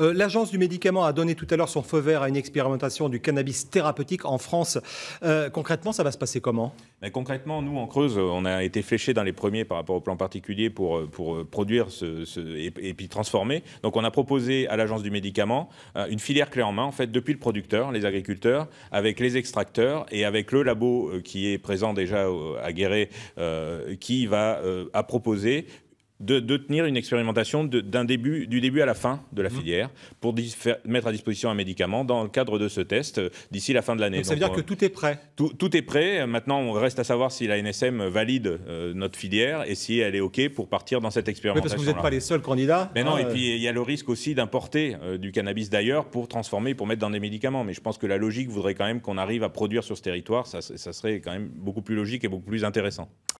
Euh, L'Agence du médicament a donné tout à l'heure son feu vert à une expérimentation du cannabis thérapeutique en France. Euh, concrètement, ça va se passer comment Concrètement, nous, en Creuse, on a été fléchés dans les premiers par rapport au plan particulier pour, euh, produire et, puis transformer. Donc, on a proposé à l'Agence du médicament une filière clé en main, en fait, depuis le producteur, les agriculteurs, avec les extracteurs et avec le labo qui est présent déjà à Guéret, qui va à proposer de, tenir une expérimentation d'un début, du début à la fin de la mmh. filière pour mettre à disposition un médicament dans le cadre de ce test euh, d'ici la fin de l'année. Donc ça veut dire que tout est prêt euh, tout, est prêt. Maintenant, on reste à savoir si la NSM valide euh, notre filière et si elle est OK pour partir dans cette expérimentation. Oui, parce que vous n'êtes pas les seuls candidats. Mais non, ah, et puis il y a le risque aussi d'importer du cannabis d'ailleurs pour transformer, pour mettre dans des médicaments. Mais je pense que la logique voudrait quand même qu'on arrive à produire sur ce territoire. ça serait quand même beaucoup plus logique et beaucoup plus intéressant.